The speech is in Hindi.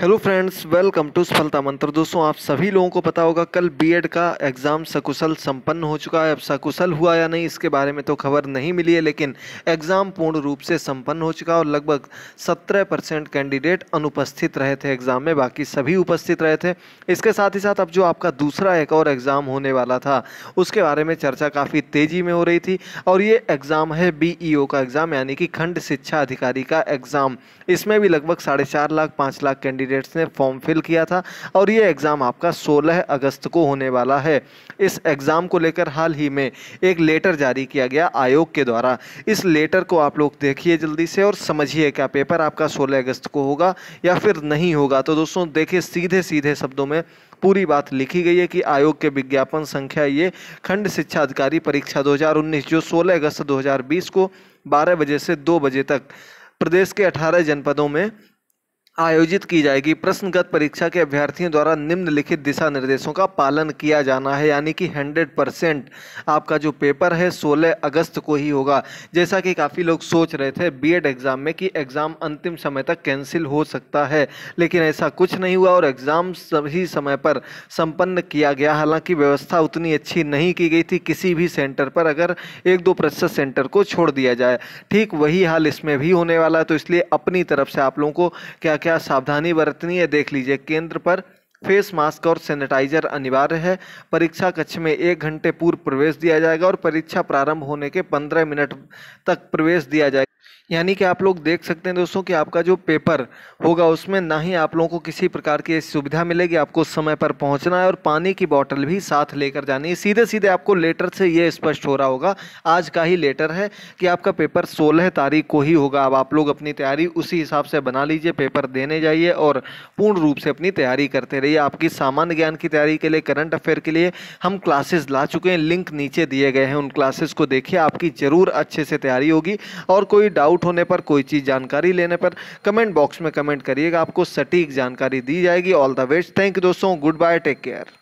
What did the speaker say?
हेलो फ्रेंड्स वेलकम टू सफलता मंत्र दोस्तों आप सभी लोगों को पता होगा कल बीएड का एग्ज़ाम सकुशल संपन्न हो चुका है अब सकुशल हुआ या नहीं इसके बारे में तो खबर नहीं मिली है लेकिन एग्ज़ाम पूर्ण रूप से संपन्न हो चुका और लगभग 17 परसेंट कैंडिडेट अनुपस्थित रहे थे एग्ज़ाम में बाकी सभी उपस्थित रहे थे इसके साथ ही साथ अब जो आपका दूसरा एक और एग्ज़ाम होने वाला था उसके बारे में चर्चा काफ़ी तेज़ी में हो रही थी और ये एग्ज़ाम है बी e का एग्ज़ाम यानी कि खंड शिक्षा अधिकारी का एग्ज़ाम इसमें भी लगभग साढ़े लाख पाँच लाख कैंडिडेट कैंडिडेट्स ने फॉर्म फिल किया था और ये एग्ज़ाम आपका 16 अगस्त को होने वाला है इस एग्ज़ाम को लेकर हाल ही में एक लेटर जारी किया गया आयोग के द्वारा इस लेटर को आप लोग देखिए जल्दी से और समझिए क्या पेपर आपका सोलह अगस्त को होगा या फिर नहीं होगा तो दोस्तों देखिए सीधे सीधे शब्दों में पूरी बात लिखी गई है कि आयोग के विज्ञापन संख्या ये खंड शिक्षा अधिकारी परीक्षा 2019 जो 16 अगस्त 2020 को 12 बजे से 2 बजे तक प्रदेश के 18 जनपदों में आयोजित की जाएगी प्रश्नगत परीक्षा के अभ्यर्थियों द्वारा निम्नलिखित दिशा निर्देशों का पालन किया जाना है यानी कि 100 परसेंट आपका जो पेपर है 16 अगस्त को ही होगा जैसा कि काफ़ी लोग सोच रहे थे बीएड एग्ज़ाम में कि एग्ज़ाम अंतिम समय तक कैंसिल हो सकता है लेकिन ऐसा कुछ नहीं हुआ और एग्ज़ाम सभी समय पर संपन्न किया गया हालांकि व्यवस्था उतनी अच्छी नहीं की गई थी किसी भी सेंटर पर अगर एक दो प्रतिशत सेंटर को छोड़ दिया जाए ठीक वही हाल इसमें भी होने वाला है तो इसलिए अपनी तरफ से आप लोगों को क्या क्या सावधानी बरतनी है देख लीजिए केंद्र पर फेस मास्क और सैनिटाइजर अनिवार्य है परीक्षा कक्ष में एक घंटे पूर्व प्रवेश दिया जाएगा और परीक्षा प्रारंभ होने के पंद्रह मिनट तक प्रवेश दिया जाएगा यानी कि आप लोग देख सकते हैं दोस्तों कि आपका जो पेपर होगा उसमें ना ही आप लोगों को किसी प्रकार की सुविधा मिलेगी आपको समय पर पहुंचना है और पानी की बॉटल भी साथ लेकर जानी है सीधे सीधे आपको लेटर से ये स्पष्ट हो रहा होगा आज का ही लेटर है कि आपका पेपर 16 तारीख को ही होगा अब आप लोग अपनी तैयारी उसी हिसाब से बना लीजिए पेपर देने जाइए और पूर्ण रूप से अपनी तैयारी करते रहिए रही है आपकी सामान्य ज्ञान की तैयारी के लिए करंट अफेयर के लिए हम क्लासेस ला चुके हैं लिंक नीचे दिए गए हैं उन क्लासेस को देखिए आपकी ज़रूर अच्छे से तैयारी होगी और कोई डाउट होने पर कोई चीज़ जानकारी लेने पर कमेंट बॉक्स में कमेंट करिएगा आपको सटीक जानकारी दी जाएगी all the best thank you दोस्तों गुड बाय टेक केयर